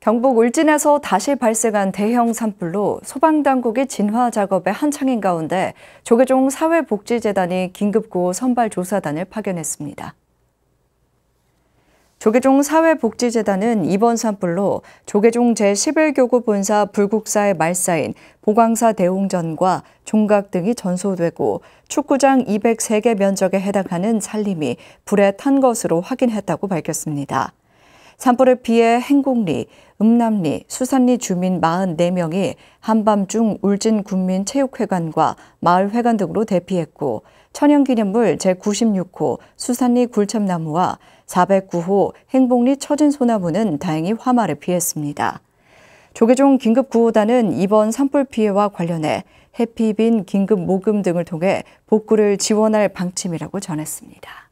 경북 울진에서 다시 발생한 대형 산불로 소방당국이 진화 작업에 한창인 가운데 조계종 사회복지재단이 긴급구호 선발조사단을 파견했습니다. 조계종 사회복지재단은 이번 산불로 조계종 제11교구 본사 불국사의 말사인 보광사 대웅전과 종각 등이 전소되고 축구장 203개 면적에 해당하는 산림이 불에 탄 것으로 확인했다고 밝혔습니다. 산불에 피해 행곡리, 음남리, 수산리 주민 44명이 한밤중 울진군민체육회관과 마을회관 등으로 대피했고 천연기념물 제96호 수산리 굴참나무와 409호 행복리 처진소나무는 다행히 화마를 피했습니다. 조계종 긴급구호단은 이번 산불 피해와 관련해 해피빈 긴급 모금 등을 통해 복구를 지원할 방침이라고 전했습니다.